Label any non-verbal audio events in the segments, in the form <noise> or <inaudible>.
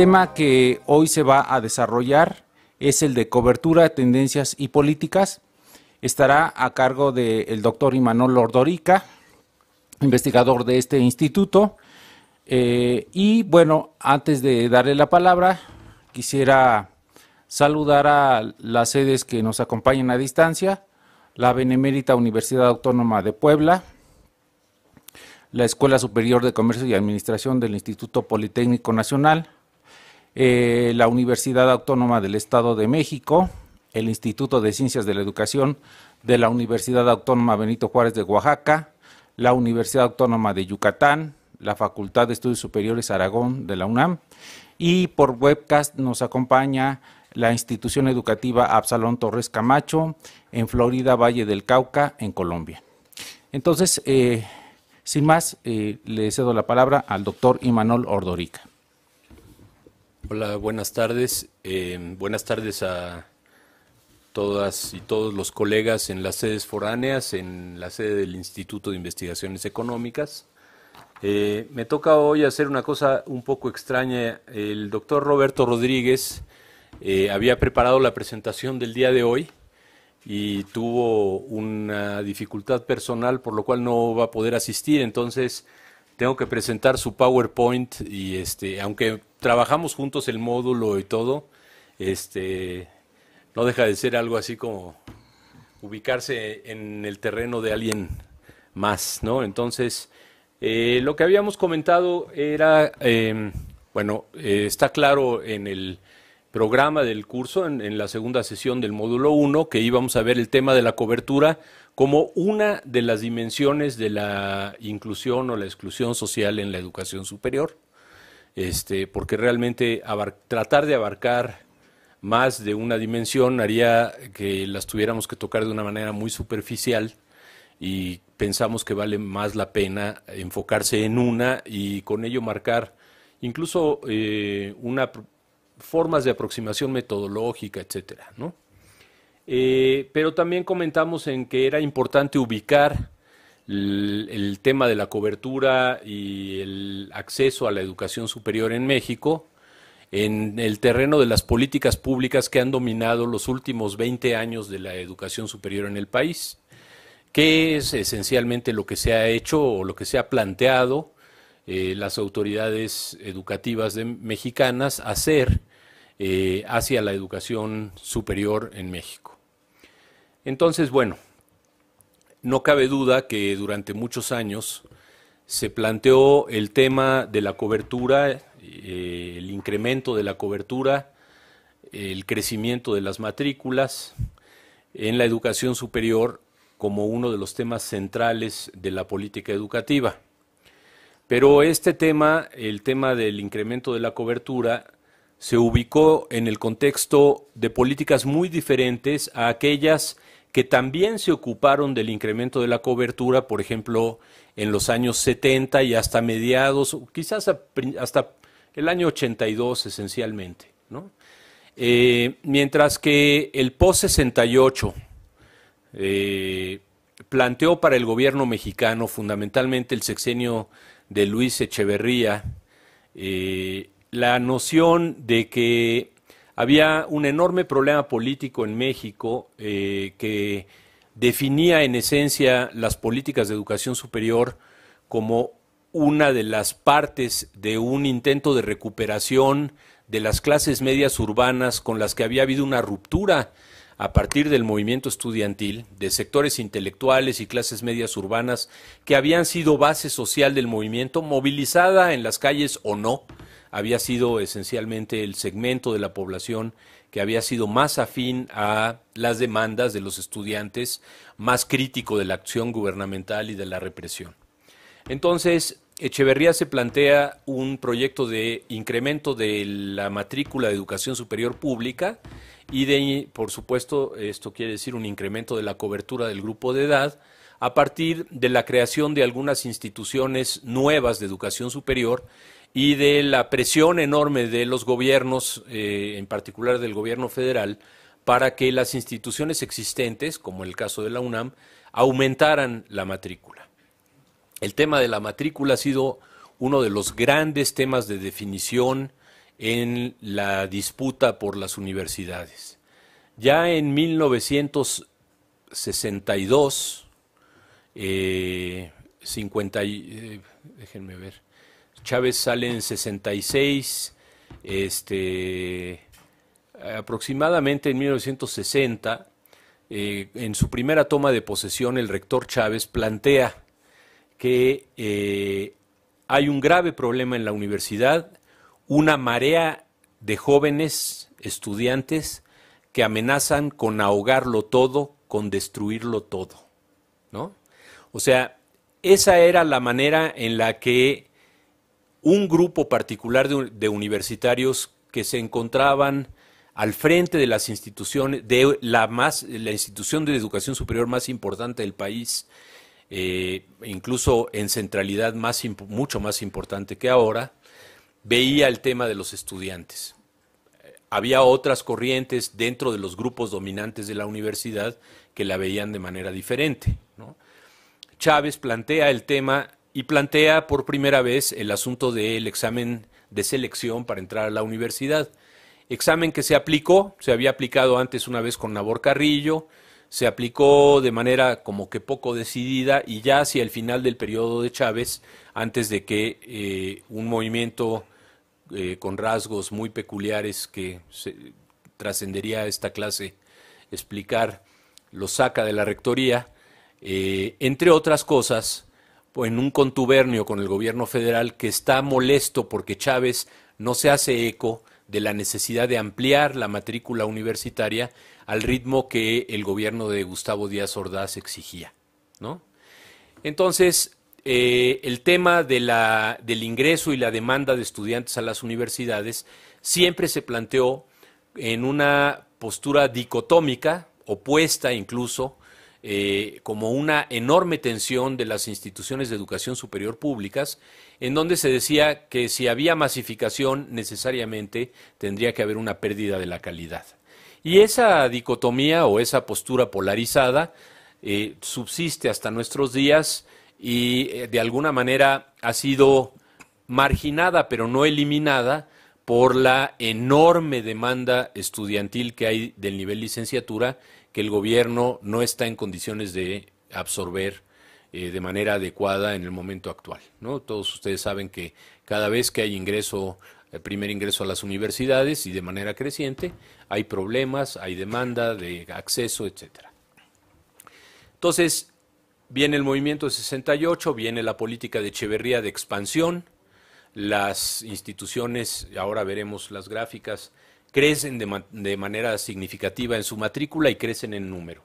tema que hoy se va a desarrollar es el de cobertura, de tendencias y políticas. Estará a cargo del doctor Imanol Ordorica, investigador de este instituto. Eh, y bueno, antes de darle la palabra, quisiera saludar a las sedes que nos acompañan a distancia, la Benemérita Universidad Autónoma de Puebla, la Escuela Superior de Comercio y Administración del Instituto Politécnico Nacional, eh, la Universidad Autónoma del Estado de México, el Instituto de Ciencias de la Educación de la Universidad Autónoma Benito Juárez de Oaxaca, la Universidad Autónoma de Yucatán, la Facultad de Estudios Superiores Aragón de la UNAM y por webcast nos acompaña la institución educativa Absalón Torres Camacho en Florida, Valle del Cauca, en Colombia. Entonces, eh, sin más, eh, le cedo la palabra al doctor Imanol Ordorica. Hola, buenas tardes. Eh, buenas tardes a todas y todos los colegas en las sedes foráneas, en la sede del Instituto de Investigaciones Económicas. Eh, me toca hoy hacer una cosa un poco extraña. El doctor Roberto Rodríguez eh, había preparado la presentación del día de hoy y tuvo una dificultad personal por lo cual no va a poder asistir. Entonces, tengo que presentar su PowerPoint y este, aunque trabajamos juntos el módulo y todo, este, no deja de ser algo así como ubicarse en el terreno de alguien más, ¿no? Entonces, eh, lo que habíamos comentado era, em, bueno, eh, está claro en el programa del curso, en, la segunda sesión del módulo 1, que íbamos a ver el tema de la cobertura como una de las dimensiones de la inclusión o la exclusión social en la educación superior, este, porque realmente tratar de abarcar más de una dimensión haría que las tuviéramos que tocar de una manera muy superficial y pensamos que vale más la pena enfocarse en una y con ello marcar incluso eh, una formas de aproximación metodológica, etcétera, ¿no? Eh, pero también comentamos en que era importante ubicar el, tema de la cobertura y el acceso a la educación superior en México en el terreno de las políticas públicas que han dominado los últimos 20 años de la educación superior en el país, que es esencialmente lo que se ha hecho o lo que se ha planteado eh, las autoridades educativas mexicanas hacer eh, hacia la educación superior en México. Entonces, bueno, no cabe duda que durante muchos años se planteó el tema de la cobertura, eh, el incremento de la cobertura, el crecimiento de las matrículas en la educación superior como uno de los temas centrales de la política educativa. Pero este tema, el tema del incremento de la cobertura, se ubicó en el contexto de políticas muy diferentes a aquellas que también se ocuparon del incremento de la cobertura, por ejemplo, en los años 70 y hasta mediados, quizás hasta el año 82 esencialmente. Eh, mientras que el POS-68 eh, planteó para el gobierno mexicano, fundamentalmente el sexenio de Luis Echeverría, eh, la noción de que había un enorme problema político en México eh, que definía en esencia las políticas de educación superior como una de las partes de un intento de recuperación de las clases medias urbanas con las que había habido una ruptura a partir del movimiento estudiantil, de sectores intelectuales y clases medias urbanas que habían sido base social del movimiento, movilizada en las calles o no, había sido esencialmente el segmento de la población que había sido más afín a las demandas de los estudiantes, más crítico de la acción gubernamental y de la represión. Entonces, Echeverría se plantea un proyecto de incremento de la matrícula de educación superior pública y de, por supuesto, esto quiere decir un incremento de la cobertura del grupo de edad a partir de la creación de algunas instituciones nuevas de educación superior y de la presión enorme de los gobiernos, eh, en particular del gobierno federal, para que las instituciones existentes, como el caso de la UNAM, aumentaran la matrícula. El tema de la matrícula ha sido uno de los grandes temas de definición en la disputa por las universidades. Ya en 1962, 50, eh, eh, déjenme ver, Chávez sale en 66, este, aproximadamente en 1960, eh, en su primera toma de posesión, el rector Chávez plantea que eh, hay un grave problema en la universidad, una marea de jóvenes estudiantes que amenazan con ahogarlo todo, con destruirlo todo, ¿no? O sea, esa era la manera en la que un grupo particular de, universitarios que se encontraban al frente de las instituciones, de la, más, la institución de educación superior más importante del país, eh, incluso en centralidad más, mucho más importante que ahora, veía el tema de los estudiantes. Había otras corrientes dentro de los grupos dominantes de la universidad que la veían de manera diferente. Chávez plantea el tema y plantea por primera vez el asunto del examen de selección para entrar a la universidad. Examen que se aplicó, se había aplicado antes una vez con Nabor Carrillo, se aplicó de manera como que poco decidida y ya hacia el final del periodo de Chávez, antes de que eh, un movimiento eh, con rasgos muy peculiares que trascendería a esta clase explicar, lo saca de la rectoría, eh, entre otras cosas, pues, en un contubernio con el gobierno federal que está molesto porque Chávez no se hace eco de la necesidad de ampliar la matrícula universitaria al ritmo que el gobierno de Gustavo Díaz Ordaz exigía. Entonces, eh, el tema del ingreso y la demanda de estudiantes a las universidades siempre se planteó en una postura dicotómica, opuesta incluso, eh, como una enorme tensión de las instituciones de educación superior públicas, en donde se decía que si había masificación necesariamente tendría que haber una pérdida de la calidad. Y esa dicotomía o esa postura polarizada eh, subsiste hasta nuestros días y eh, de alguna manera ha sido marginada pero no eliminada por la enorme demanda estudiantil que hay del nivel licenciatura que el gobierno no está en condiciones de absorber eh, de manera adecuada en el momento actual. ¿no? Todos ustedes saben que cada vez que hay ingreso, eh, primer ingreso a las universidades y de manera creciente, hay problemas, hay demanda de acceso, etcétera. Entonces, viene el movimiento de 68, viene la política de Echeverría de expansión, las instituciones, ahora veremos las gráficas, crecen de, manera significativa en su matrícula y crecen en número.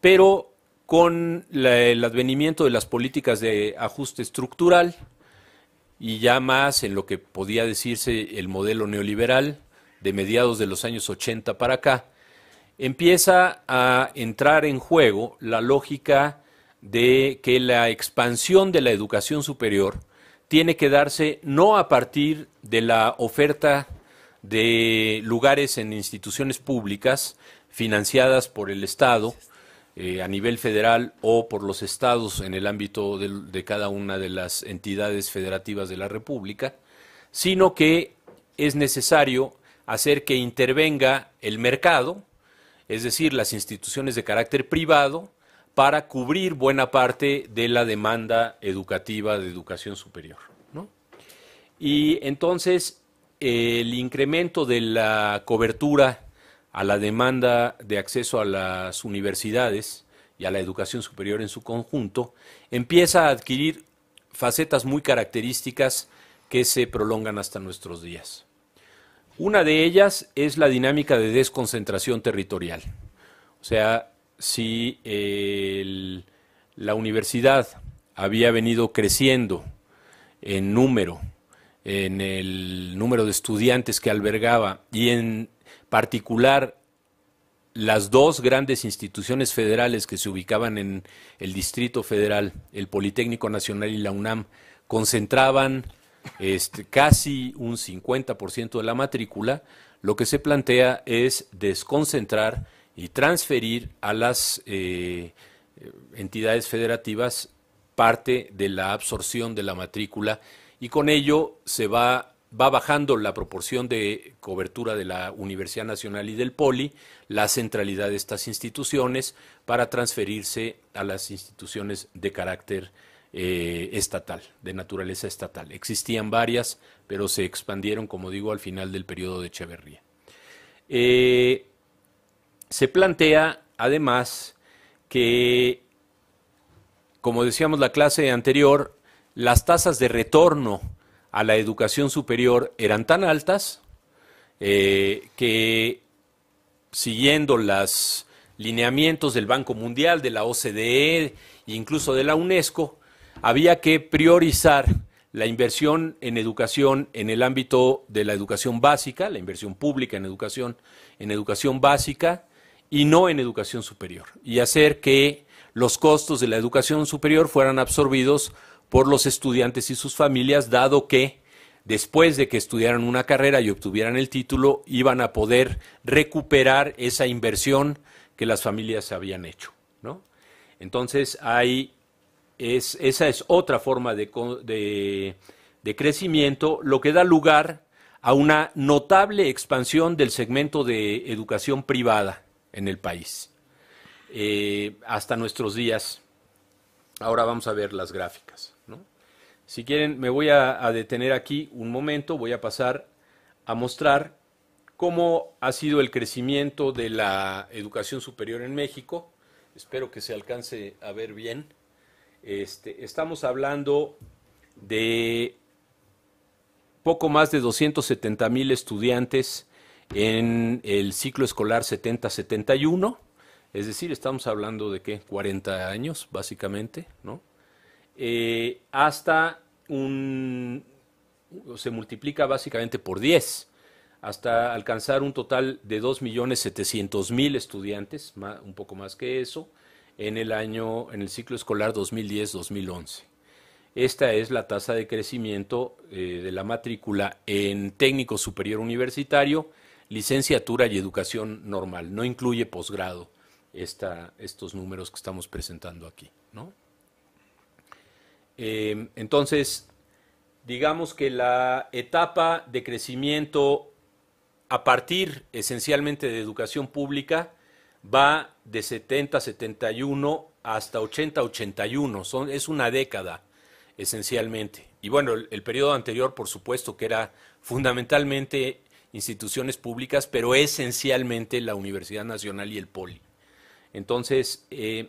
Pero con el advenimiento de las políticas de ajuste estructural y ya más en lo que podía decirse el modelo neoliberal de mediados de los años 80 para acá, empieza a entrar en juego la lógica de que la expansión de la educación superior tiene que darse no a partir de la oferta de lugares en instituciones públicas financiadas por el Estado eh, a nivel federal o por los estados en el ámbito de, cada una de las entidades federativas de la República, sino que es necesario hacer que intervenga el mercado, es decir, las instituciones de carácter privado, para cubrir buena parte de la demanda educativa de educación superior. Y entonces el incremento de la cobertura a la demanda de acceso a las universidades y a la educación superior en su conjunto, empieza a adquirir facetas muy características que se prolongan hasta nuestros días. Una de ellas es la dinámica de desconcentración territorial. O sea, si la universidad había venido creciendo en número, en el número de estudiantes que albergaba y en particular las dos grandes instituciones federales que se ubicaban en el Distrito Federal, el Politécnico Nacional y la UNAM, concentraban este, casi un 50% de la matrícula, lo que se plantea es desconcentrar y transferir a las eh, entidades federativas parte de la absorción de la matrícula y con ello se va, va bajando la proporción de cobertura de la Universidad Nacional y del Poli, la centralidad de estas instituciones para transferirse a las instituciones de carácter eh, estatal, de naturaleza estatal. Existían varias, pero se expandieron, como digo, al final del periodo de Echeverría. Eh, se plantea, además, que, como decíamos la clase anterior, las tasas de retorno a la educación superior eran tan altas eh, que siguiendo los lineamientos del Banco Mundial, de la OCDE e incluso de la UNESCO, había que priorizar la inversión en educación en el ámbito de la educación básica, la inversión pública en educación, en educación básica y no en educación superior, y hacer que los costos de la educación superior fueran absorbidos por los estudiantes y sus familias, dado que después de que estudiaran una carrera y obtuvieran el título, iban a poder recuperar esa inversión que las familias habían hecho. ¿no? Entonces, hay, esa es otra forma de, crecimiento, lo que da lugar a una notable expansión del segmento de educación privada en el país eh, hasta nuestros días. Ahora vamos a ver las gráficas. Si quieren, me voy a, detener aquí un momento, voy a pasar a mostrar cómo ha sido el crecimiento de la educación superior en México. Espero que se alcance a ver bien. Este, estamos hablando de poco más de 270 mil estudiantes en el ciclo escolar 70-71, es decir, estamos hablando de ¿qué? 40 años básicamente, ¿no? Eh, hasta un, se multiplica básicamente por 10, hasta alcanzar un total de 2.700.000 estudiantes, un poco más que eso, en el año, en el ciclo escolar 2010-2011. Esta es la tasa de crecimiento eh, de la matrícula en técnico superior universitario, licenciatura y educación normal. No incluye posgrado estos números que estamos presentando aquí, ¿no? Em, entonces, digamos que la etapa de crecimiento a partir esencialmente de educación pública va de 70-71 hasta 80-81, Son, es una década esencialmente. Y bueno, el, periodo anterior, por supuesto, que era fundamentalmente instituciones públicas, pero esencialmente la Universidad Nacional y el POLI. Entonces, eh,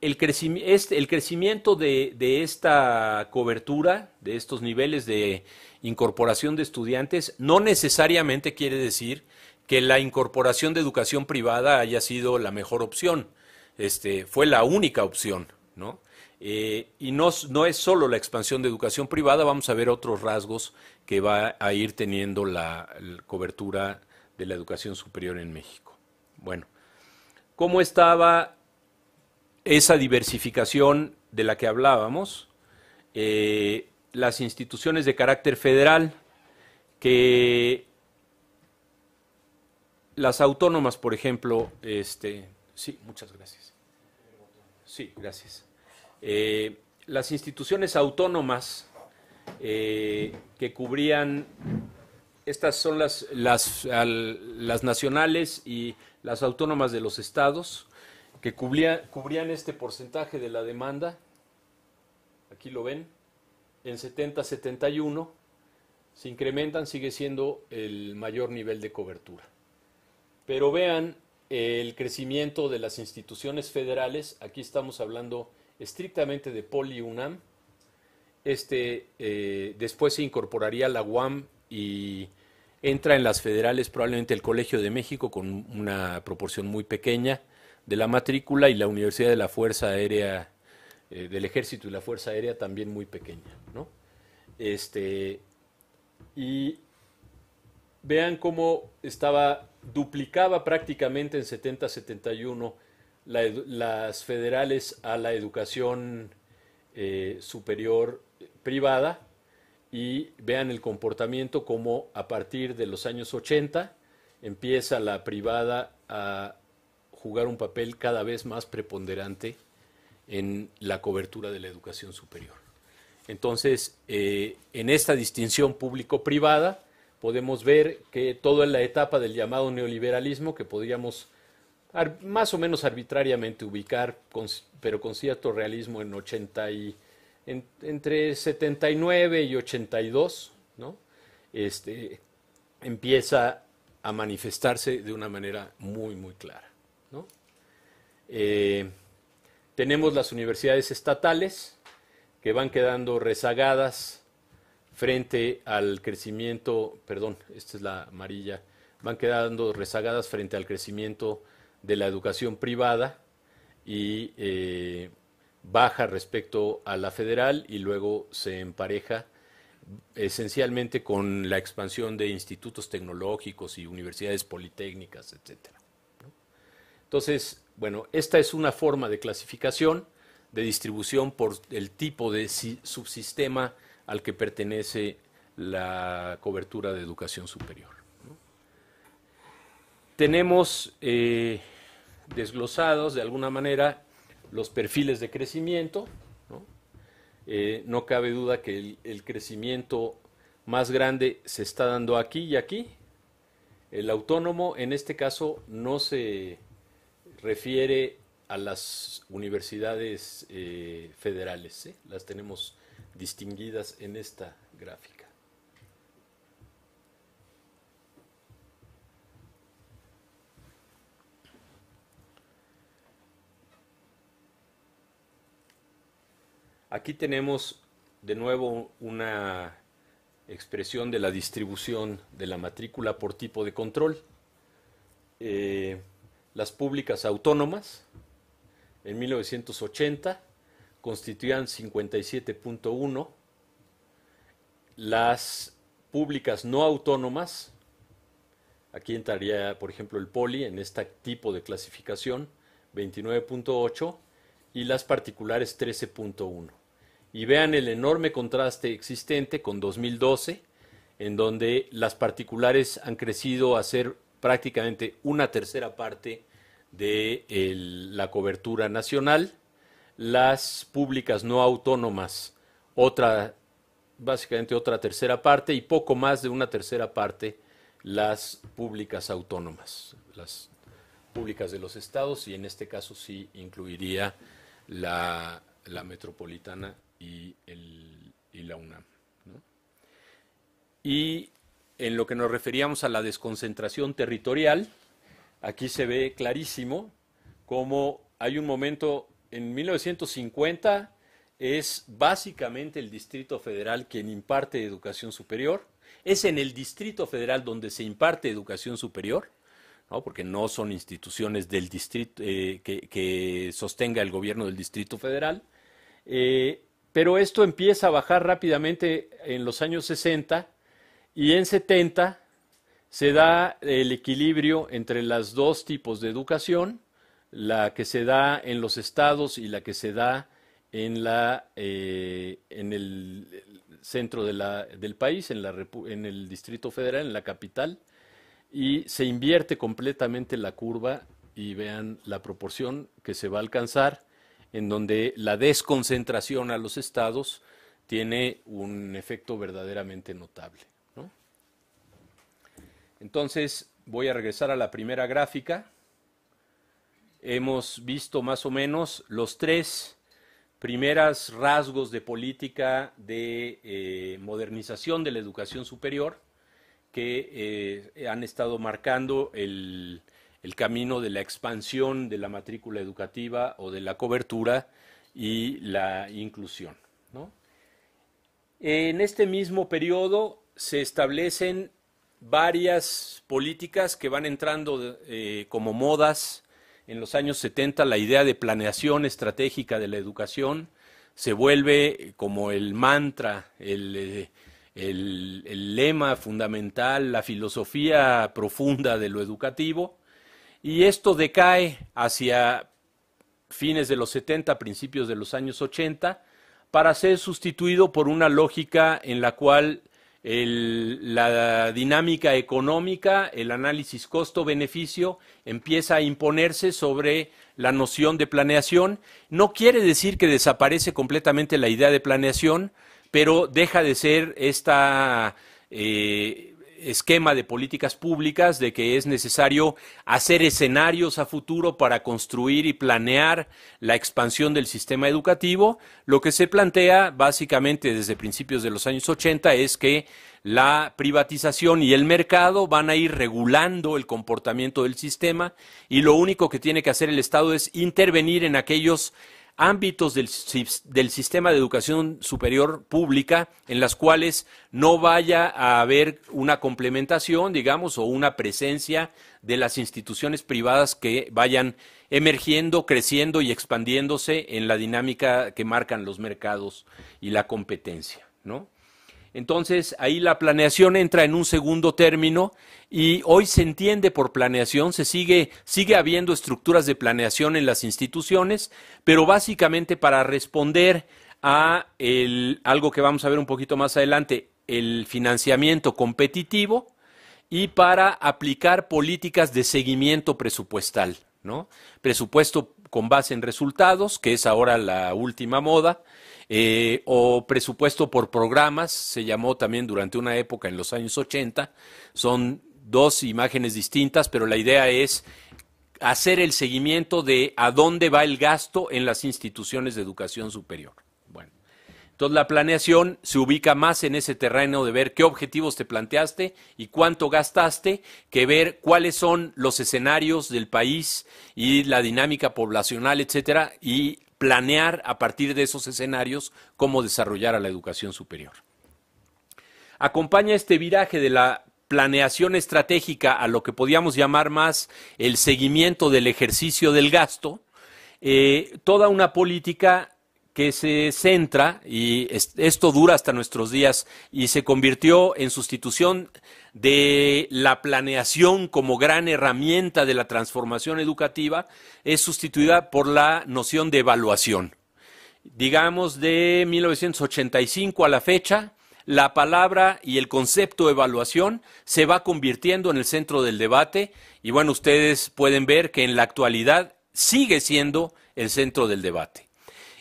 el, crecimiento, el crecimiento de, esta cobertura, de estos niveles de incorporación de estudiantes, no necesariamente quiere decir que la incorporación de educación privada haya sido la mejor opción. Este, fue la única opción, ¿no? Eh, y no, es solo la expansión de educación privada, vamos a ver otros rasgos que va a ir teniendo la cobertura de la educación superior en México. Bueno, ¿cómo estaba esa diversificación de la que hablábamos, eh, las instituciones de carácter federal, que las autónomas, por ejemplo, este, sí, muchas gracias. Sí, gracias. Eh, las instituciones autónomas eh, que cubrían, estas son las, las, las nacionales y las autónomas de los estados, que cubrían este porcentaje de la demanda, aquí lo ven, en 70-71 se incrementan, sigue siendo el mayor nivel de cobertura. Pero vean el crecimiento de las instituciones federales, aquí estamos hablando estrictamente de Poli UNAM, este, eh, después se incorporaría la UAM y entra en las federales probablemente el Colegio de México con una proporción muy pequeña, de la matrícula y la Universidad de la Fuerza Aérea, eh, del Ejército y la Fuerza Aérea también muy pequeña, Este, y vean cómo estaba, duplicaba prácticamente en 70-71 las federales a la educación eh, superior eh, privada y vean el comportamiento como a partir de los años 80 empieza la privada a jugar un papel cada vez más preponderante en la cobertura de la educación superior. Entonces, eh, en esta distinción público-privada, podemos ver que todo en la etapa del llamado neoliberalismo, que podríamos más o menos arbitrariamente ubicar, pero con cierto realismo en 80 y, entre 79 y 82, este, empieza a manifestarse de una manera muy, muy clara. Eh, tenemos las universidades estatales que van quedando rezagadas frente al crecimiento, perdón, esta es la amarilla, van quedando rezagadas frente al crecimiento de la educación privada y eh, baja respecto a la federal y luego se empareja esencialmente con la expansión de institutos tecnológicos y universidades politécnicas, etcétera. Entonces, bueno, esta es una forma de clasificación, de distribución por el tipo de subsistema al que pertenece la cobertura de educación superior. Tenemos eh, desglosados de alguna manera los perfiles de crecimiento. No, eh, cabe duda que el, crecimiento más grande se está dando aquí y aquí. El autónomo en este caso no se refiere a las universidades eh, federales. ¿eh? Las tenemos distinguidas en esta gráfica. Aquí tenemos de nuevo una expresión de la distribución de la matrícula por tipo de control. Eh, las públicas autónomas en 1980 constituían 57.1, las públicas no autónomas, aquí entraría por ejemplo el poli en este tipo de clasificación, 29.8, y las particulares 13.1. Y vean el enorme contraste existente con 2012, en donde las particulares han crecido a ser prácticamente una tercera parte de la cobertura nacional, las públicas no autónomas, otra, básicamente otra tercera parte y poco más de una tercera parte las públicas autónomas, las públicas de los estados y en este caso sí incluiría la, metropolitana y, la UNAM. Y en lo que nos referíamos a la desconcentración territorial, aquí se ve clarísimo cómo hay un momento en 1950 es básicamente el Distrito Federal quien imparte educación superior. Es en el Distrito Federal donde se imparte educación superior, porque no son instituciones del distrito eh, que, sostenga el gobierno del Distrito Federal. Eh, pero esto empieza a bajar rápidamente en los años 60 y en 70 se da el equilibrio entre los dos tipos de educación, la que se da en los estados y la que se da en, la, eh, en el centro del país, en, la, en el Distrito Federal, en la capital, y se invierte completamente la curva y vean la proporción que se va a alcanzar, en donde la desconcentración a los estados tiene un efecto verdaderamente notable. Entonces voy a regresar a la primera gráfica. Hemos visto más o menos los tres primeros rasgos de política de eh, modernización de la educación superior que eh, han estado marcando el, camino de la expansión de la matrícula educativa o de la cobertura y la inclusión. En este mismo periodo se establecen varias políticas que van entrando eh, como modas. En los años 70 la idea de planeación estratégica de la educación se vuelve eh, como el mantra, eh, el, el lema fundamental, la filosofía profunda de lo educativo. Y esto decae hacia fines de los 70, principios de los años 80, para ser sustituido por una lógica en la cual la dinámica económica, el análisis costo-beneficio empieza a imponerse sobre la noción de planeación. No quiere decir que desaparece completamente la idea de planeación, pero deja de ser esta eh, esquema de políticas públicas de que es necesario hacer escenarios a futuro para construir y planear la expansión del sistema educativo, lo que se plantea básicamente desde principios de los años 80 es que la privatización y el mercado van a ir regulando el comportamiento del sistema y lo único que tiene que hacer el Estado es intervenir en aquellos ámbitos del, del, sistema de educación superior pública en las cuales no vaya a haber una complementación, digamos, o una presencia de las instituciones privadas que vayan emergiendo, creciendo y expandiéndose en la dinámica que marcan los mercados y la competencia, ¿no? Entonces ahí la planeación entra en un segundo término y hoy se entiende por planeación, se sigue, sigue habiendo estructuras de planeación en las instituciones, pero básicamente para responder a algo que vamos a ver un poquito más adelante, el financiamiento competitivo y para aplicar políticas de seguimiento presupuestal, ¿no? Presupuesto con base en resultados, que es ahora la última moda, eh, o presupuesto por programas, se llamó también durante una época en los años 80. Son dos imágenes distintas, pero la idea es hacer el seguimiento de a dónde va el gasto en las instituciones de educación superior. Bueno, entonces la planeación se ubica más en ese terreno de ver qué objetivos te planteaste y cuánto gastaste, que ver cuáles son los escenarios del país y la dinámica poblacional, etcétera, y planear a partir de esos escenarios cómo desarrollar a la educación superior. Acompaña este viraje de la planeación estratégica a lo que podíamos llamar más el seguimiento del ejercicio del gasto, eh, toda una política que se centra, y esto dura hasta nuestros días, y se convirtió en sustitución de la planeación como gran herramienta de la transformación educativa es sustituida por la noción de evaluación. Digamos, de 1985 a la fecha, la palabra y el concepto de evaluación se va convirtiendo en el centro del debate y bueno, ustedes pueden ver que en la actualidad sigue siendo el centro del debate.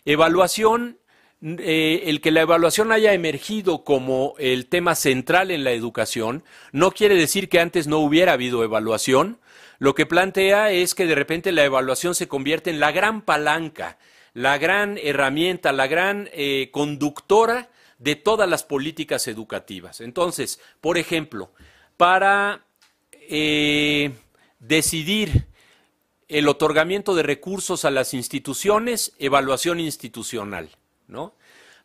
Evaluación eh, el que la evaluación haya emergido como el tema central en la educación no quiere decir que antes no hubiera habido evaluación. Lo que plantea es que de repente la evaluación se convierte en la gran palanca, la gran herramienta, la gran eh, conductora de todas las políticas educativas. Entonces, por ejemplo, para eh, decidir el otorgamiento de recursos a las instituciones, evaluación institucional.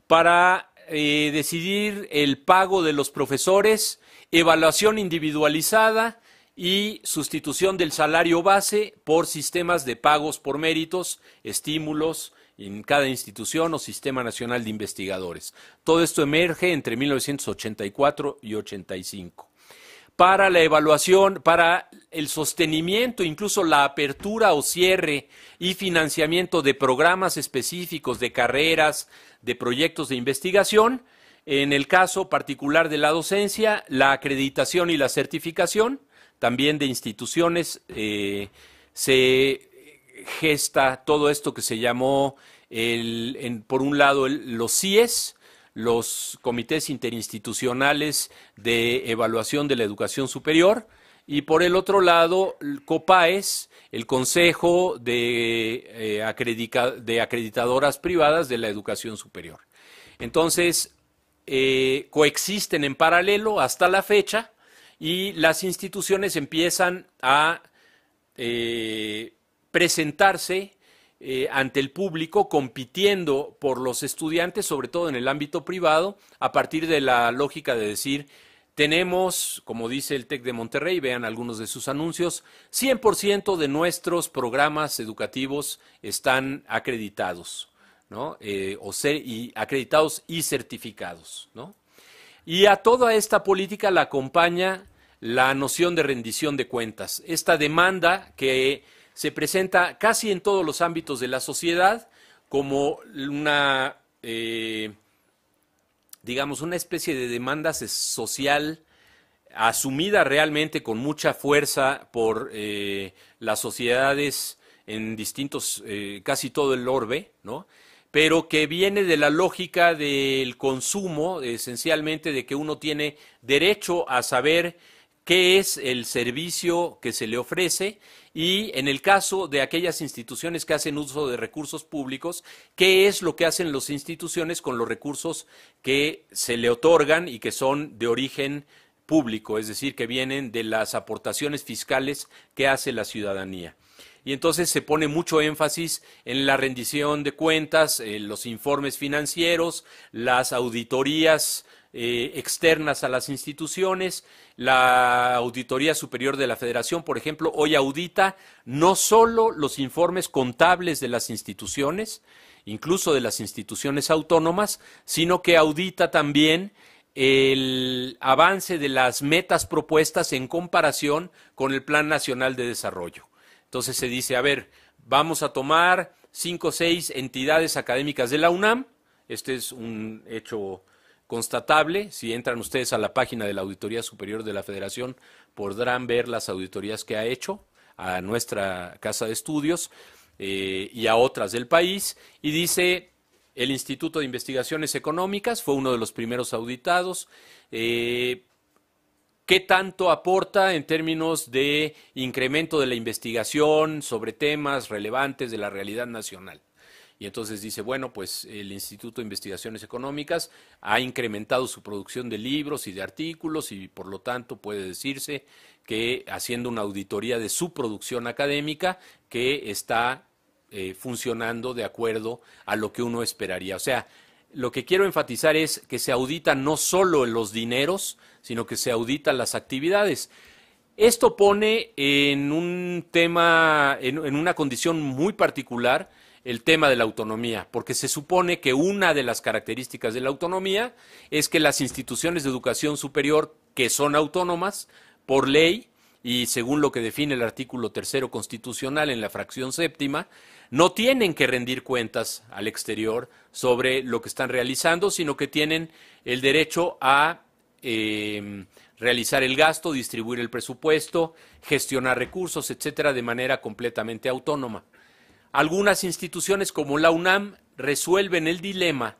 Para eh, decidir el pago de los profesores, evaluación individualizada y sustitución del salario base por sistemas de pagos por méritos, estímulos en cada institución o Sistema Nacional de Investigadores. Todo esto emerge entre 1984 y 85 para la evaluación, para el sostenimiento, incluso la apertura o cierre y financiamiento de programas específicos, de carreras, de proyectos de investigación. En el caso particular de la docencia, la acreditación y la certificación, también de instituciones, eh, se gesta todo esto que se llamó, por un lado, el, los CIES, los comités interinstitucionales de evaluación de la educación superior y por el otro lado, el COPAES, el Consejo de, eh, Acreditadoras Privadas de la Educación Superior. Entonces, eh, coexisten en paralelo hasta la fecha y las instituciones empiezan a eh, presentarse eh, ante el público compitiendo por los estudiantes, sobre todo en el ámbito privado, a partir de la lógica de decir, tenemos, como dice el TEC de Monterrey, vean algunos de sus anuncios, 100% de nuestros programas educativos están acreditados, ¿no? Eh, o y acreditados y certificados, ¿no? Y a toda esta política la acompaña la noción de rendición de cuentas, esta demanda que se presenta casi en todos los ámbitos de la sociedad como una, eh, digamos, una especie de demanda social asumida realmente con mucha fuerza por eh, las sociedades en distintos, eh, casi todo el orbe, ¿no? pero que viene de la lógica del consumo, esencialmente de que uno tiene derecho a saber qué es el servicio que se le ofrece y en el caso de aquellas instituciones que hacen uso de recursos públicos, ¿qué es lo que hacen las instituciones con los recursos que se le otorgan y que son de origen público, es decir, que vienen de las aportaciones fiscales que hace la ciudadanía? y entonces se pone mucho énfasis en la rendición de cuentas, en los informes financieros, las auditorías eh, externas a las instituciones. La Auditoría Superior de la Federación, por ejemplo, hoy audita no solo los informes contables de las instituciones, incluso de las instituciones autónomas, sino que audita también el avance de las metas propuestas en comparación con el Plan Nacional de Desarrollo. Entonces se dice, a ver, vamos a tomar cinco o seis entidades académicas de la UNAM, este es un hecho constatable. Si entran ustedes a la página de la Auditoría Superior de la Federación, podrán ver las auditorías que ha hecho a nuestra casa de estudios eh, y a otras del país. Y dice, el Instituto de Investigaciones Económicas fue uno de los primeros auditados. Eh, ¿Qué tanto aporta en términos de incremento de la investigación sobre temas relevantes de la realidad nacional? Y entonces dice, bueno, pues el Instituto de Investigaciones Económicas ha incrementado su producción de libros y de artículos y por lo tanto puede decirse que haciendo una auditoría de su producción académica que está eh, funcionando de acuerdo a lo que uno esperaría. O sea, lo que quiero enfatizar es que se audita no solo los dineros, sino que se auditan las actividades. Esto pone en un tema, en una condición muy particular, el tema de la autonomía, porque se supone que una de las características de la autonomía es que las instituciones de educación superior que son autónomas por ley y según lo que define el artículo tercero constitucional en la fracción séptima, no tienen que rendir cuentas al exterior sobre lo que están realizando, sino que tienen el derecho a em, realizar el gasto, distribuir el presupuesto, gestionar recursos, etcétera, de manera completamente autónoma. Algunas instituciones como la UNAM resuelven el dilema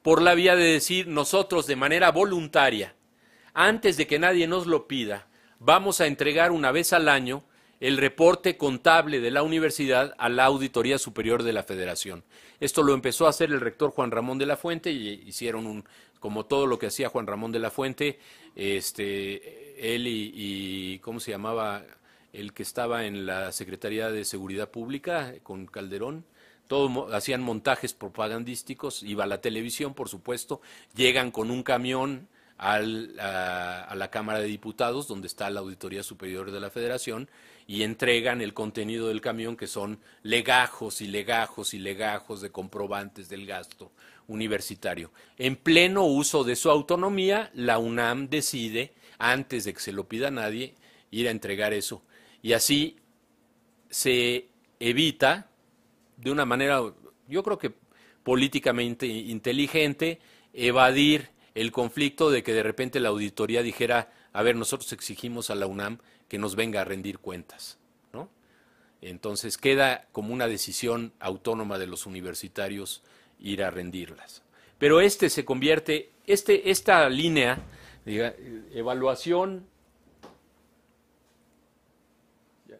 por la vía de decir nosotros de manera voluntaria, antes de que nadie nos lo pida, vamos a entregar una vez al año el reporte contable de la universidad a la Auditoría Superior de la Federación. Esto lo empezó a hacer el rector Juan Ramón de la Fuente y hicieron un, como todo lo que hacía Juan Ramón de la Fuente, este, él y, y ¿cómo se llamaba? el que estaba en la Secretaría de Seguridad Pública eh, con Calderón. Todos hacían montajes propagandísticos, iba a la televisión, por supuesto, llegan con un camión a, la Cámara de Diputados, donde está la Auditoría Superior de la Federación, y entregan el contenido del camión, que son legajos y legajos y legajos de comprobantes del gasto universitario. En pleno uso de su autonomía, la UNAM decide, antes de que se lo pida nadie, ir a entregar eso. Y así se evita de una manera, yo creo que políticamente inteligente, evadir el conflicto de que de repente la auditoría dijera, a ver, nosotros exigimos a la UNAM que nos venga a rendir cuentas. ¿no? Entonces queda como una decisión autónoma de los universitarios ir a rendirlas. Pero este se convierte, este, esta línea, diga, evaluación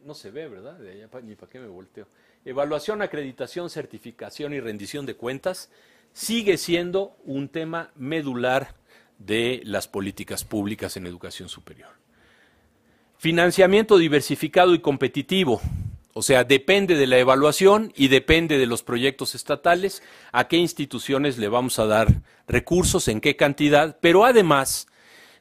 no se ve, ¿verdad? ni para qué me volteo. Evaluación, acreditación, certificación y rendición de cuentas sigue siendo un tema medular de las políticas públicas en educación superior. Financiamiento diversificado y competitivo. O sea, depende de la evaluación y depende de los proyectos estatales a qué instituciones le vamos a dar recursos, en qué cantidad, pero además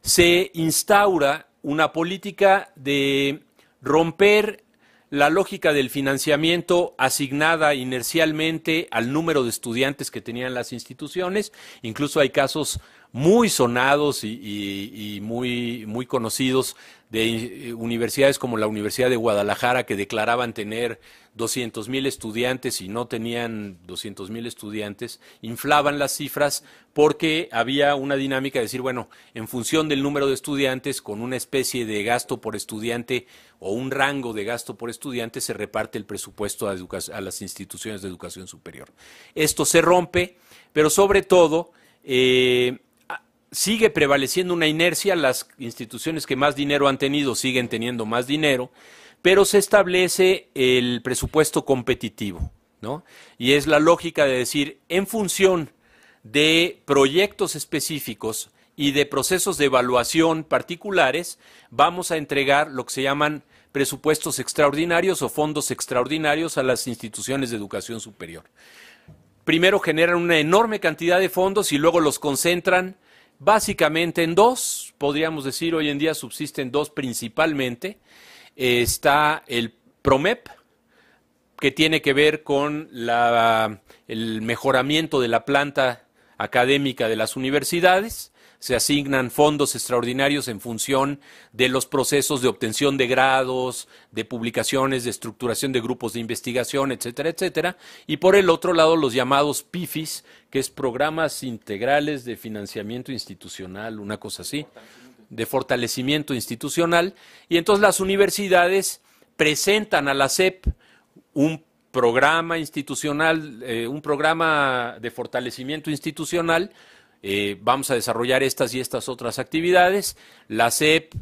se instaura una política de romper la lógica del financiamiento asignada inercialmente al número de estudiantes que tenían las instituciones. Incluso hay casos muy sonados y, muy, muy conocidos de eh, universidades como la Universidad de Guadalajara, que declaraban tener 200 mil estudiantes y no tenían 200 mil estudiantes, inflaban las cifras porque había una dinámica de decir, bueno, en función del número de estudiantes, con una especie de gasto por estudiante o un rango de gasto por estudiante, se reparte el presupuesto a, a las instituciones de educación superior. Esto se rompe, pero sobre todo... Eh, sigue prevaleciendo una inercia, las instituciones que más dinero han tenido siguen teniendo más dinero, pero se establece el presupuesto competitivo, ¿no? Y es la lógica de decir, en función de proyectos específicos y de procesos de evaluación particulares, vamos a entregar lo que se llaman presupuestos extraordinarios o fondos extraordinarios a las instituciones de educación superior. Primero generan una enorme cantidad de fondos y luego los concentran básicamente en dos, podríamos decir, hoy en día subsisten dos principalmente. Eh, está el PROMEP, que tiene que ver con el mejoramiento de la planta académica de las universidades, se asignan fondos extraordinarios en función de los procesos de obtención de grados, de publicaciones, de estructuración de grupos de investigación, etcétera, etcétera. Y por el otro lado, los llamados PIFIS, que es Programas Integrales de Financiamiento Institucional, una cosa así, de fortalecimiento institucional. Y entonces las universidades presentan a la CEP un programa institucional, eh, un programa de fortalecimiento institucional eh, vamos a desarrollar estas y estas otras actividades. La CEP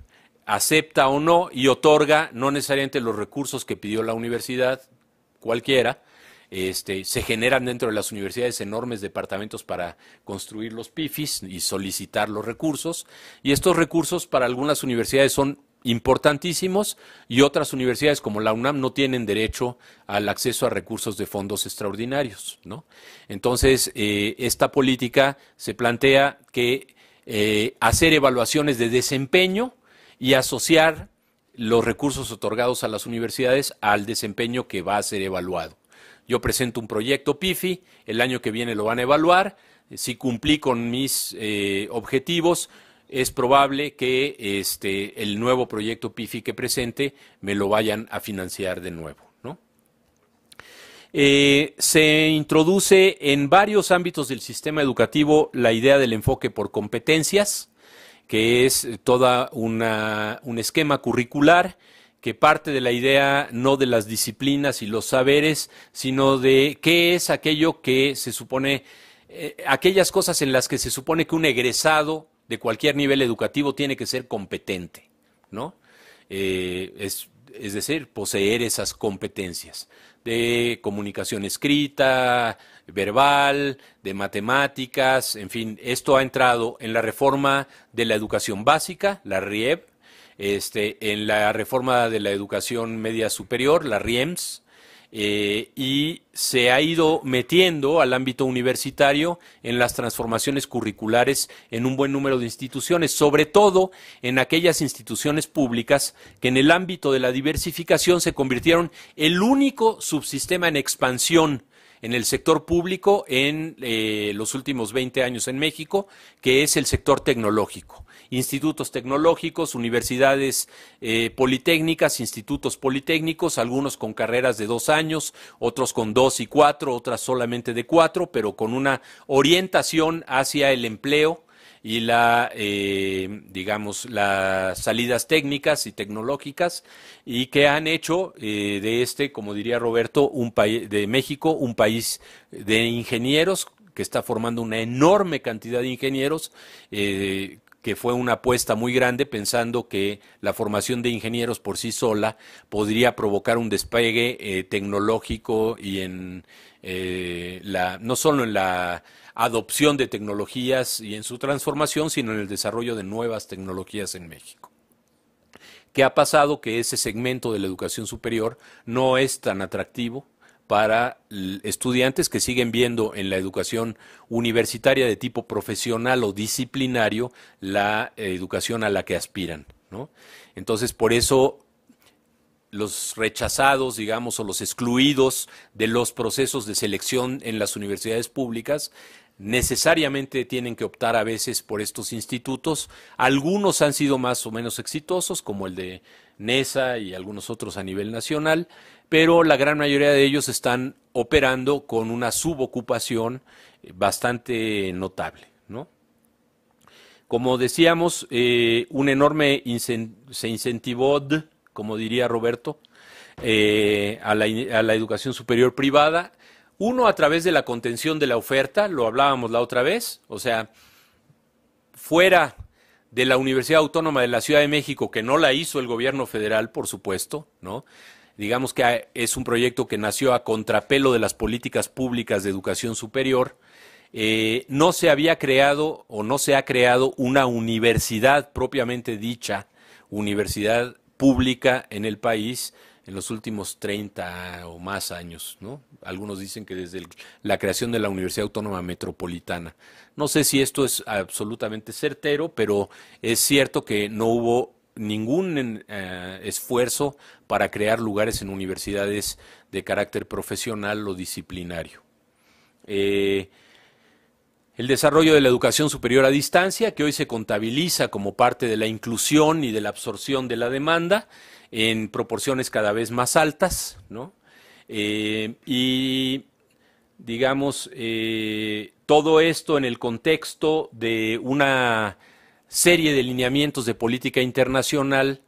acepta o no y otorga no necesariamente los recursos que pidió la universidad, cualquiera. Este, se generan dentro de las universidades enormes departamentos para construir los PIFIs y solicitar los recursos. Y estos recursos para algunas universidades son importantísimos y otras universidades como la UNAM no tienen derecho al acceso a recursos de fondos extraordinarios. ¿no? Entonces, eh, esta política se plantea que eh, hacer evaluaciones de desempeño y asociar los recursos otorgados a las universidades al desempeño que va a ser evaluado. Yo presento un proyecto PIFI, el año que viene lo van a evaluar, eh, si cumplí con mis objetivos, es probable que este, el nuevo proyecto PIFI que presente me lo vayan a financiar de nuevo. Eh, se introduce en varios ámbitos del sistema educativo la idea del enfoque por competencias, que es todo un esquema curricular que parte de la idea no de las disciplinas y los saberes, sino de qué es aquello que se supone, eh, aquellas cosas en las que se supone que un egresado de cualquier nivel educativo tiene que ser competente, ¿no? Eh, es, es, decir, poseer esas competencias de comunicación escrita, verbal, de matemáticas, en fin, esto ha entrado en la reforma de la educación básica, la RIEB, este, en la reforma de la educación media superior, la RIEMS, eh, y se ha ido metiendo al ámbito universitario en las transformaciones curriculares en un buen número de instituciones, sobre todo en aquellas instituciones públicas que en el ámbito de la diversificación se convirtieron el único subsistema en expansión en el sector público en eh, los últimos 20 años en México, que es el sector tecnológico institutos tecnológicos, universidades eh, politécnicas, institutos politécnicos, algunos con carreras de dos años, otros con dos y cuatro, otras solamente de cuatro, pero con una orientación hacia el empleo y la, eh, digamos, las salidas técnicas y tecnológicas y que han hecho eh, de este, como diría Roberto, un país de México, un país de ingenieros que está formando una enorme cantidad de ingenieros eh, que fue una apuesta muy grande pensando que la formación de ingenieros por sí sola podría provocar un despegue eh, tecnológico y en eh, la no solo en la adopción de tecnologías y en su transformación, sino en el desarrollo de nuevas tecnologías en México. ¿Qué ha pasado? Que ese segmento de la educación superior no es tan atractivo para estudiantes que siguen viendo en la educación universitaria de tipo profesional o disciplinario la educación a la que aspiran. Entonces, por eso los rechazados, digamos, o los excluidos de los procesos de selección en las universidades públicas necesariamente tienen que optar a veces por estos institutos. Algunos han sido más o menos exitosos, como el de NESA y algunos otros a nivel nacional, pero la gran mayoría de ellos están operando con una subocupación eh, bastante notable. Como decíamos, eh, un enorme se incentivó, como diría Roberto, eh, a la educación superior privada. Uno, a través de la contención de la oferta, lo hablábamos la otra vez, o sea, fuera de la Universidad Autónoma de la Ciudad de México, que no la hizo el gobierno federal, por supuesto, ¿no? Digamos que es un proyecto que nació a contrapelo de las políticas públicas de educación superior. Eh, no se había creado o no se ha creado una universidad propiamente dicha, universidad pública en el país, en los últimos 30 o más años, Algunos dicen que desde la creación de la Universidad Autónoma Metropolitana. No sé si esto es absolutamente certero, pero es cierto que no hubo ningún eh, esfuerzo para crear lugares en universidades de carácter profesional o disciplinario. Eh, el desarrollo de la educación superior a distancia, que hoy se contabiliza como parte de la inclusión y de la absorción de la demanda, en proporciones cada vez más altas, ¿no? Eh, y digamos, eh, todo esto en el contexto de una serie de lineamientos de política internacional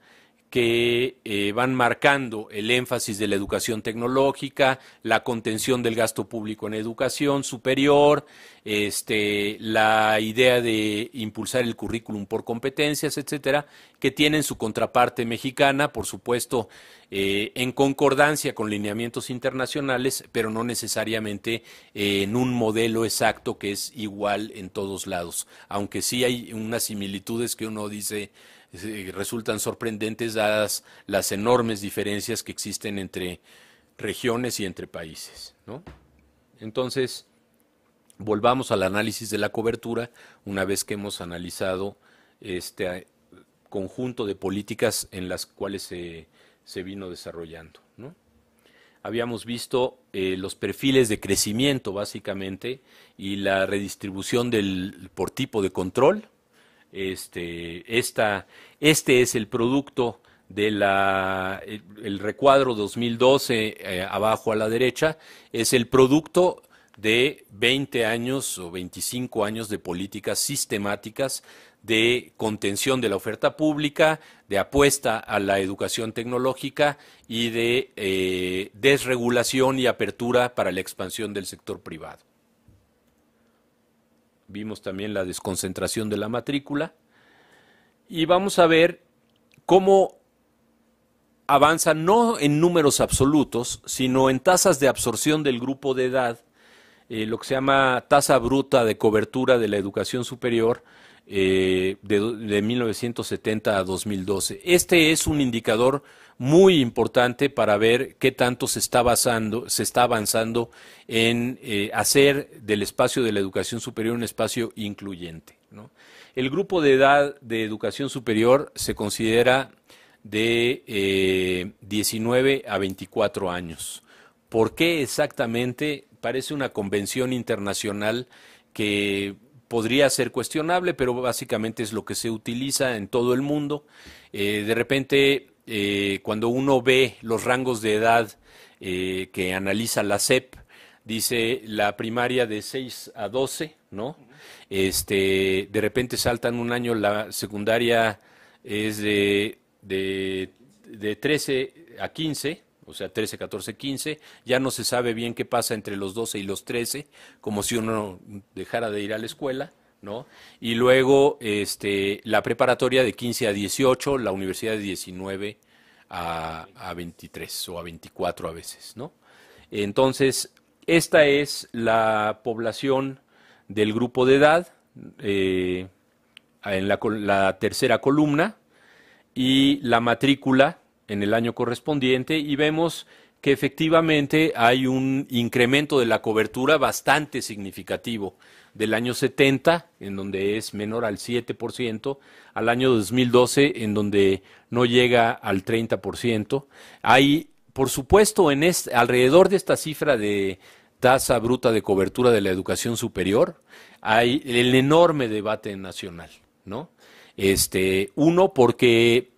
que eh, van marcando el énfasis de la educación tecnológica, la contención del gasto público en educación superior, este, la idea de impulsar el currículum por competencias, etcétera, que tienen su contraparte mexicana, por supuesto, eh, en concordancia con lineamientos internacionales, pero no necesariamente eh, en un modelo exacto que es igual en todos lados, aunque sí hay unas similitudes que uno dice eh, resultan sorprendentes dadas las enormes diferencias que existen entre regiones y entre países. ¿no? Entonces, volvamos al análisis de la cobertura una vez que hemos analizado este eh, conjunto de políticas en las cuales se, vino desarrollando. ¿no? Habíamos visto eh, los perfiles de crecimiento básicamente y la redistribución del, por tipo de control este, este es el producto del el recuadro 2012 eh, abajo a la derecha, es el producto de 20 años o 25 años de políticas sistemáticas de contención de la oferta pública, de apuesta a la educación tecnológica y de eh, desregulación y apertura para la expansión del sector privado. Vimos también la desconcentración de la matrícula. Y vamos a ver cómo avanza no en números absolutos, sino en tasas de absorción del grupo de edad, eh, lo que se llama tasa bruta de cobertura de la educación superior, eh, de, 1970 a 2012. Este es un indicador muy importante para ver qué tanto se está, basando, se está avanzando en eh, hacer del espacio de la educación superior un espacio incluyente. El grupo de edad de educación superior se considera de 19 eh, a 24 años. ¿Por qué exactamente? Parece una convención internacional que podría ser cuestionable, pero básicamente es lo que se utiliza en todo el mundo. Eh, de repente, eh, cuando uno ve los rangos de edad eh, que analiza la CEP, dice la primaria de 6 a 12, ¿no? Este, de repente saltan un año, la secundaria es de, de, de 13 a 15, o sea, 13, 14, 15. Ya no se sabe bien qué pasa entre los 12 y los 13, como si uno dejara de ir a la escuela. ¿No? Y luego este, la preparatoria de 15 a 18, la universidad de 19 a, 23 o a 24 a veces, ¿no? Entonces, esta es la población del grupo de edad eh, en la tercera columna y la matrícula en el año correspondiente y vemos que efectivamente hay un incremento de la cobertura bastante significativo del año 70, en donde es menor al 7%, al año 2012, en donde no llega al 30%. Hay, por supuesto, en este, alrededor de esta cifra de tasa bruta de cobertura de la educación superior, hay el enorme debate nacional, ¿no? Este, uno, porque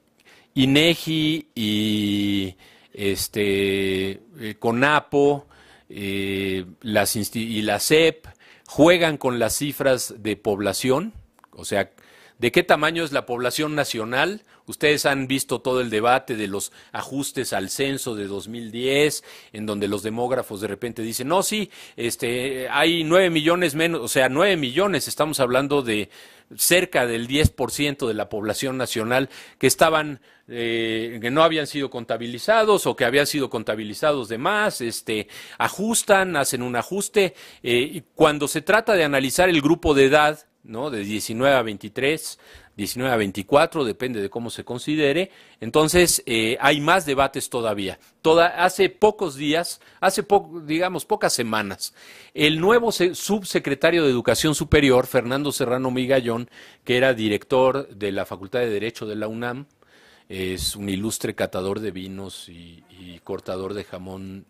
INEGI y este, eh, CONAPO eh, las y la CEP juegan con las cifras de población, o sea, de qué tamaño es la población nacional Ustedes han visto todo el debate de los ajustes al censo de 2010, en donde los demógrafos de repente dicen, no, sí, este, hay nueve millones menos, o sea, nueve millones, estamos hablando de cerca del 10% de la población nacional que estaban eh, que no habían sido contabilizados o que habían sido contabilizados de más, este, ajustan, hacen un ajuste. Eh, y cuando se trata de analizar el grupo de edad, ¿no? de 19 a 23, 19 a 24, depende de cómo se considere. Entonces, eh, hay más debates todavía. Toda, hace pocos días, hace digamos pocas semanas, el nuevo subsecretario de Educación Superior, Fernando Serrano Migallón, que era director de la Facultad de Derecho de la UNAM, es un ilustre catador de vinos y, cortador de jamón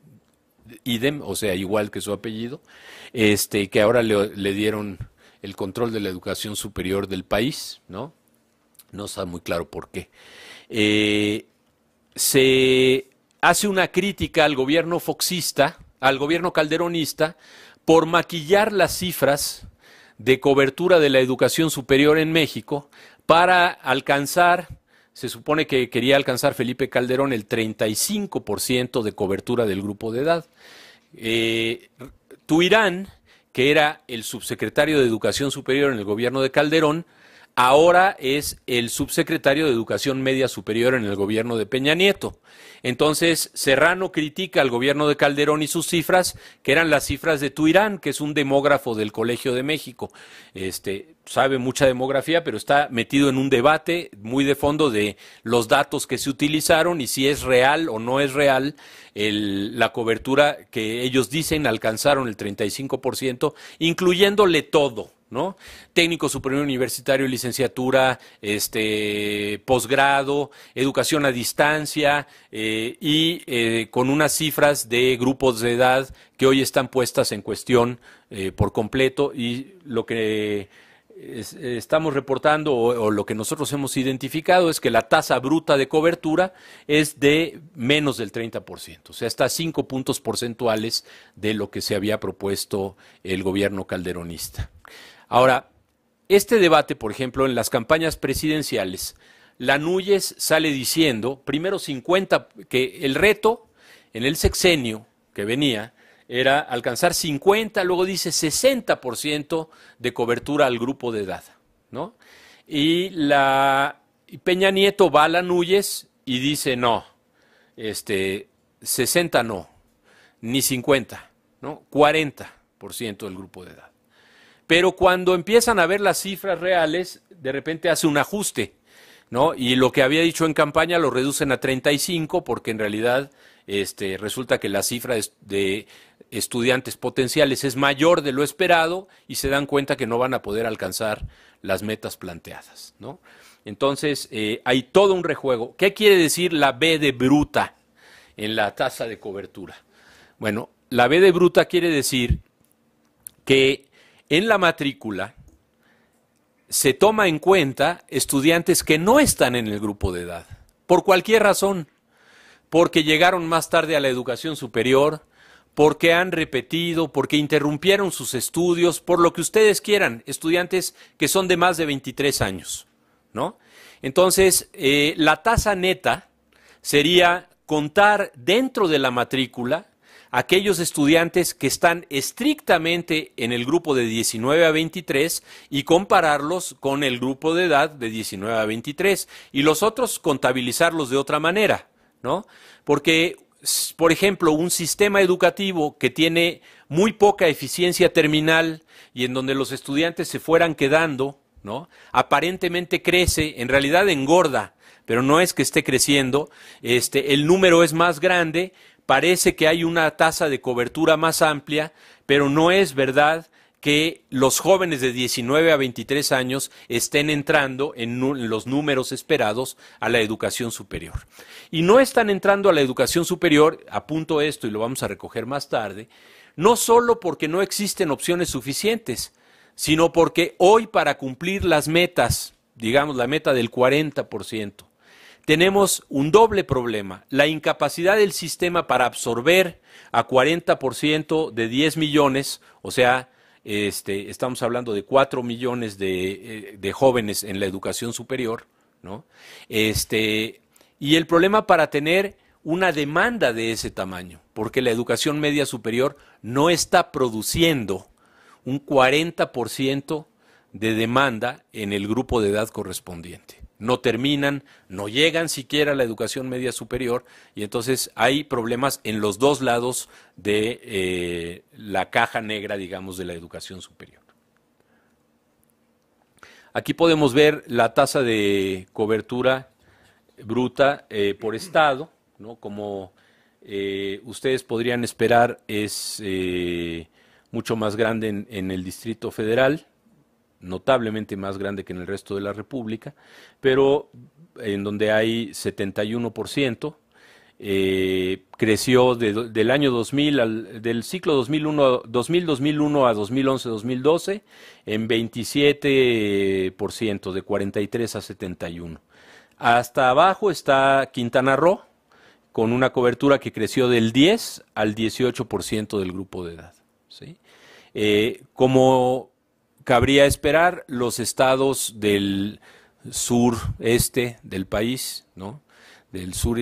idem, o sea, igual que su apellido, este, que ahora le dieron el control de la educación superior del país, ¿no? No está muy claro por qué. Eh, se hace una crítica al gobierno foxista, al gobierno calderonista, por maquillar las cifras de cobertura de la educación superior en México para alcanzar, se supone que quería alcanzar Felipe Calderón el 35% de cobertura del grupo de edad. Eh, Tuirán, que era el subsecretario de Educación Superior en el gobierno de Calderón, ahora es el subsecretario de Educación Media Superior en el gobierno de Peña Nieto. Entonces, Serrano critica al gobierno de Calderón y sus cifras, que eran las cifras de Tuirán, que es un demógrafo del Colegio de México. Este, sabe mucha demografía, pero está metido en un debate muy de fondo de los datos que se utilizaron y si es real o no es real la cobertura que ellos dicen alcanzaron el 35%, incluyéndole todo Técnico superior universitario, licenciatura, este, posgrado, educación a distancia eh, y eh, con unas cifras de grupos de edad que hoy están puestas en cuestión eh, por completo y lo que estamos reportando o, lo que nosotros hemos identificado es que la tasa bruta de cobertura es de menos del 30%, o sea, hasta cinco puntos porcentuales de lo que se había propuesto el gobierno calderonista. Ahora, este debate, por ejemplo, en las campañas presidenciales, la Núñez sale diciendo, primero 50, que el reto en el sexenio que venía era alcanzar 50, luego dice 60% de cobertura al grupo de edad, ¿no? Y la Peña Nieto va a la Núñez y dice, no, este, 60 no, ni 50, ¿no? 40% del grupo de edad. Pero cuando empiezan a ver las cifras reales, de repente hace un ajuste, ¿no? Y lo que había dicho en campaña lo reducen a 35 porque en realidad este, resulta que la cifra de estudiantes potenciales es mayor de lo esperado y se dan cuenta que no van a poder alcanzar las metas planteadas, ¿no? Entonces, eh, hay todo un rejuego. ¿Qué quiere decir la B de bruta en la tasa de cobertura? Bueno, la B de bruta quiere decir que en la matrícula se toma en cuenta estudiantes que no están en el grupo de edad, por cualquier razón, porque llegaron más tarde a la educación superior, porque han repetido, porque interrumpieron sus estudios, por lo que ustedes quieran, estudiantes que son de más de 23 años, ¿no? Entonces, eh, la tasa neta sería contar dentro de la matrícula aquellos estudiantes que están estrictamente en el grupo de 19 a 23 y compararlos con el grupo de edad de 19 a 23 y los otros contabilizarlos de otra manera, ¿no? Porque por ejemplo, un sistema educativo que tiene muy poca eficiencia terminal y en donde los estudiantes se fueran quedando, ¿no? Aparentemente crece, en realidad engorda, pero no es que esté creciendo, este, el número es más grande, parece que hay una tasa de cobertura más amplia, pero no es verdad que los jóvenes de 19 a 23 años estén entrando en los números esperados a la educación superior. Y no están entrando a la educación superior, apunto esto y lo vamos a recoger más tarde, no solo porque no existen opciones suficientes, sino porque hoy para cumplir las metas, digamos la meta del 40%, tenemos un doble problema, la incapacidad del sistema para absorber a 40% de 10 millones, o sea, este, estamos hablando de 4 millones eh, de, jóvenes en la educación superior, ¿no? Este, y el problema para tener una demanda de ese tamaño, porque la educación media superior no está produciendo un 40% de demanda en el grupo de edad correspondiente no terminan, no llegan siquiera a la educación media superior y entonces hay problemas en los dos lados de eh, la caja negra, digamos, de la educación superior. Aquí podemos ver la tasa de cobertura bruta eh, por estado, Como eh, ustedes podrían esperar, es mucho más grande en el Distrito Federal, notablemente más grande que en el resto de la República, pero en donde hay 71%, eh, creció del año 2000 al, del ciclo 2001 2000 2001 a 2011 2012 en 27% de 43 a 71 hasta abajo está Quintana Roo con una cobertura que creció del 10 al 18% del grupo de edad ¿sí? Eh, como cabría esperar los estados del sureste del país, ¿no? Del sur,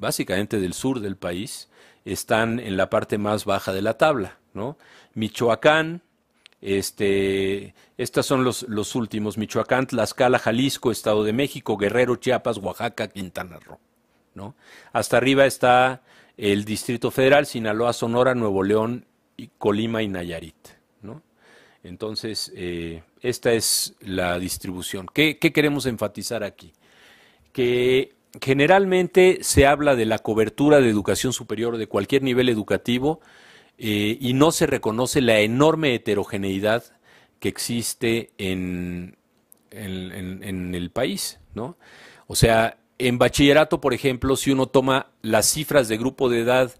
básicamente del sur del país, están en la parte más baja de la tabla, ¿no? Michoacán, este, estos son los, los últimos, Michoacán, Tlaxcala, Jalisco, Estado de México, Guerrero, Chiapas, Oaxaca, Quintana Roo, ¿no? Hasta arriba está el Distrito Federal, Sinaloa, Sonora, Nuevo León, y Colima y Nayarit. Entonces, eh, esta es la distribución. ¿Qué, queremos enfatizar aquí? Que generalmente se habla de la cobertura de educación superior de cualquier nivel educativo eh, y no se reconoce la enorme heterogeneidad que existe en, el país, ¿no? O sea, en bachillerato, por ejemplo, si uno toma las cifras de grupo de edad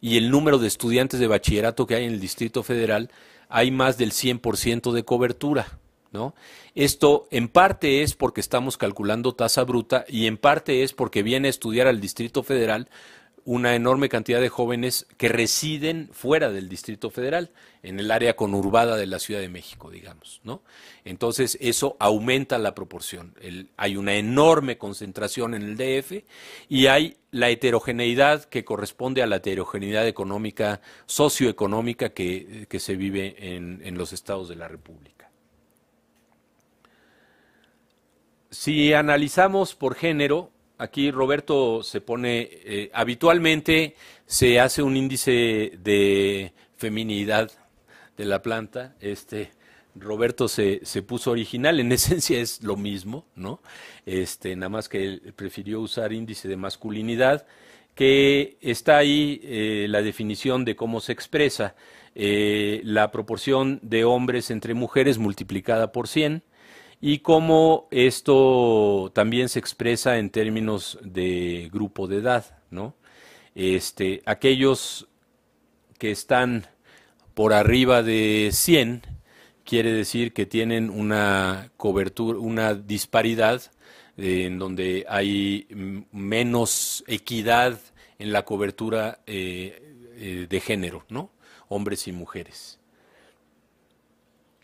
y el número de estudiantes de bachillerato que hay en el Distrito Federal, hay más del 100% de cobertura. ¿No? Esto en parte es porque estamos calculando tasa bruta y en parte es porque viene a estudiar al Distrito Federal una enorme cantidad de jóvenes que residen fuera del Distrito Federal, en el área conurbada de la Ciudad de México, digamos, ¿no? Entonces, eso aumenta la proporción. hay una enorme concentración en el DF y hay la heterogeneidad que corresponde a la heterogeneidad económica, socioeconómica que, se vive en los estados de la República. Si analizamos por género, aquí Roberto se pone, eh, habitualmente se hace un índice de feminidad de la planta, este, Roberto se, puso original, en <laughs> esencia es lo mismo, ¿no? Este, nada más que él prefirió usar índice de masculinidad, que está ahí eh, la definición de cómo se expresa, eh, la proporción de hombres entre mujeres multiplicada por 100, y cómo esto también se expresa en términos de grupo de edad, ¿no? Este, aquellos que están por arriba de 100 quiere decir que tienen una una disparidad eh, en donde hay menos equidad en la cobertura eh, eh, de género, ¿no? Hombres y mujeres.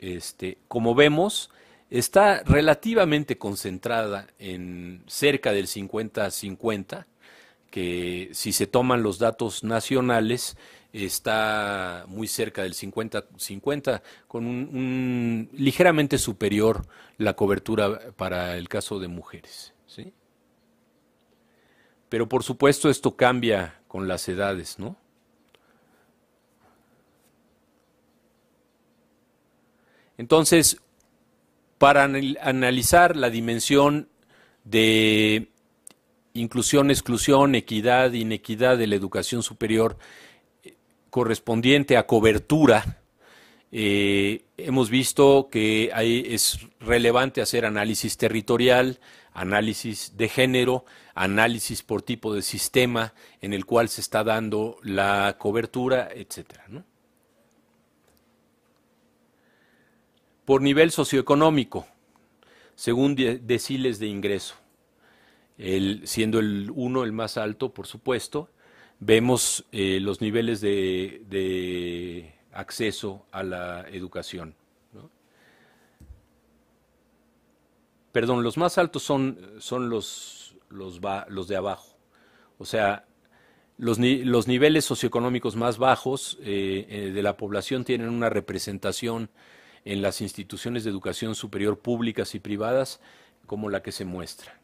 Este, como vemos, está relativamente concentrada en cerca del 50-50, que si se toman los datos nacionales está muy cerca del 50-50, con un, ligeramente superior la cobertura para el caso de mujeres. Pero por supuesto esto cambia con las edades, ¿no? Entonces, para analizar la dimensión de inclusión, exclusión, equidad, inequidad de la educación superior eh, correspondiente a cobertura, eh, hemos visto que ahí es relevante hacer análisis territorial, análisis de género, análisis por tipo de sistema en el cual se está dando la cobertura, etcétera. ¿no? por nivel socioeconómico, según deciles de ingreso. siendo el uno el más alto, por supuesto, vemos eh, los niveles de, acceso a la educación. Perdón, los más altos son, son los, los, de abajo. O sea, los, niveles socioeconómicos más bajos eh, eh, de la población tienen una representación en las instituciones de educación superior públicas y privadas como la que se muestra.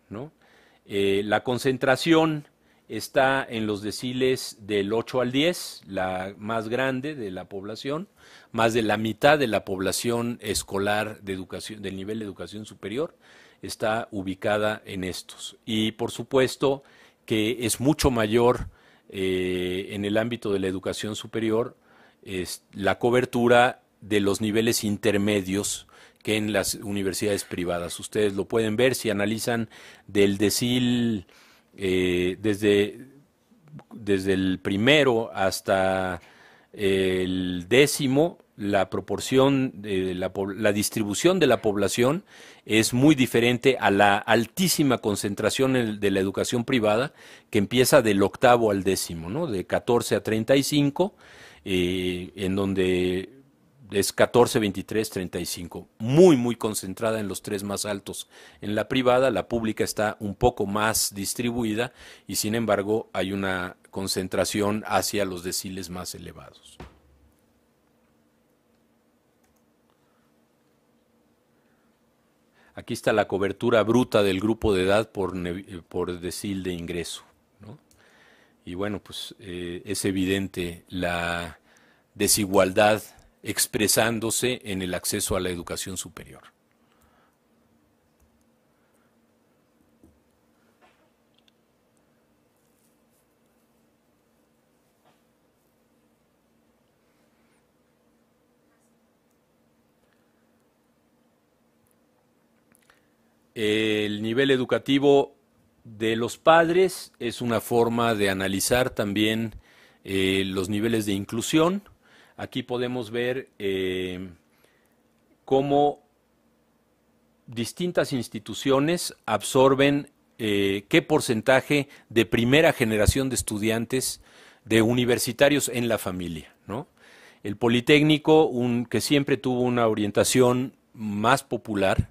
Eh, la concentración está en los deciles del 8 al 10, la más grande de la población, más de la mitad de la población escolar de educación, del nivel de educación superior está ubicada en estos. Y por supuesto que es mucho mayor eh, en el ámbito de la educación superior es la cobertura de los niveles intermedios que en las universidades privadas. Ustedes lo pueden ver si analizan del decil eh, desde, desde el primero hasta eh, el décimo, la proporción, de la, la, distribución de la población es muy diferente a la altísima concentración de la educación privada que empieza del octavo al décimo, ¿no? de 14 a 35, eh, en donde es 14, 23, 35, muy, muy concentrada en los tres más altos. En la privada, la pública está un poco más distribuida y sin embargo hay una concentración hacia los deciles más elevados. Aquí está la cobertura bruta del grupo de edad por, por decil de ingreso. Y bueno, pues eh, es evidente la desigualdad expresándose en el acceso a la educación superior. El nivel educativo de los padres es una forma de analizar también eh, los niveles de inclusión Aquí podemos ver eh, cómo distintas instituciones absorben eh, qué porcentaje de primera generación de estudiantes, de universitarios en la familia. El Politécnico, un, que siempre tuvo una orientación más popular,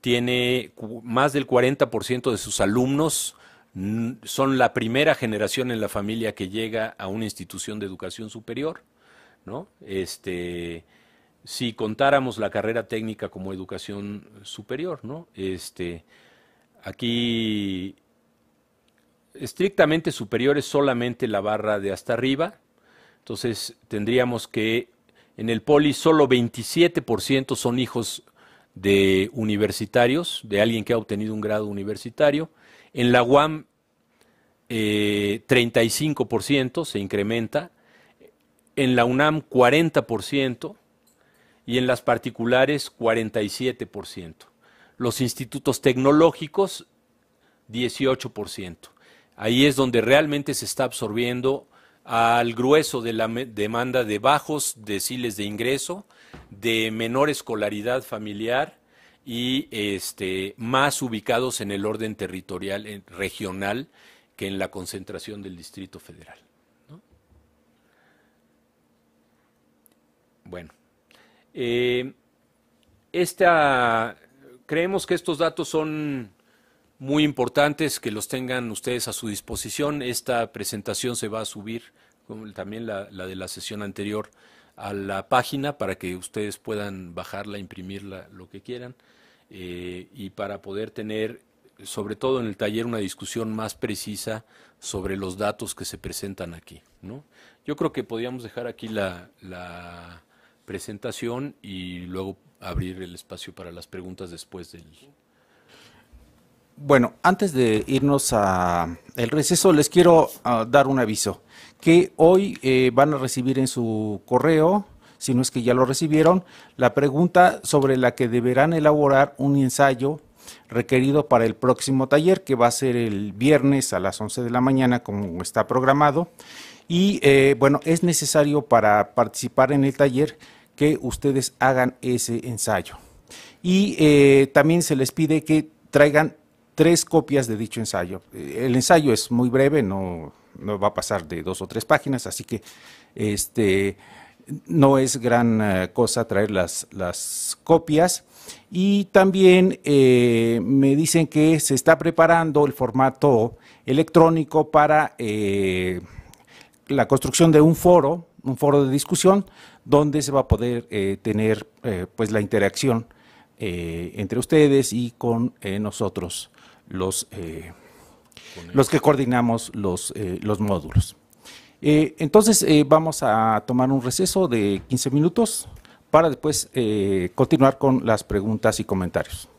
tiene más del 40% de sus alumnos son la primera generación en la familia que llega a una institución de educación superior. ¿no? Este, si contáramos la carrera técnica como educación superior, ¿no? Este, aquí estrictamente superior es solamente la barra de hasta arriba, entonces tendríamos que en el poli solo 27% son hijos de universitarios, de alguien que ha obtenido un grado universitario. En la UAM 35% eh, se incrementa en la UNAM 40% y en las particulares 47%. Los institutos tecnológicos 18%. Ahí es donde realmente se está absorbiendo al grueso de la demanda de bajos deciles de ingreso, de menor escolaridad familiar y este, más ubicados en el orden territorial regional que en la concentración del Distrito Federal. Bueno, eh, esta, creemos que estos datos son muy importantes, que los tengan ustedes a su disposición. Esta presentación se va a subir, también la, de la sesión anterior, a la página para que ustedes puedan bajarla, imprimirla, lo que quieran, eh, y para poder tener, sobre todo en el taller, una discusión más precisa sobre los datos que se presentan aquí. ¿no? Yo creo que podríamos dejar aquí la presentación y luego abrir el espacio para las preguntas después del... Bueno, antes de irnos a el receso, les quiero ah, dar un aviso, que hoy eh, van a recibir en su correo, si no es que ya lo recibieron, la pregunta sobre la que deberán elaborar un ensayo requerido para el próximo taller, que va a ser el viernes a las 11 de la mañana, como está programado. Y eh, bueno, es necesario para participar en el taller que ustedes hagan ese ensayo. Y eh, también se les pide que traigan tres copias de dicho ensayo. Eh, el ensayo es muy breve, no, va a pasar de dos o tres páginas, así que este, no es gran eh, cosa traer las, copias. Y también me dicen que se está preparando el formato electrónico para la construcción de un foro, un foro de discusión, donde se va a poder eh, tener eh, pues la interacción eh, entre ustedes y con nosotros los, los que coordinamos los, los módulos. entonces vamos a tomar un receso de 15 minutos para después continuar con las preguntas y comentarios.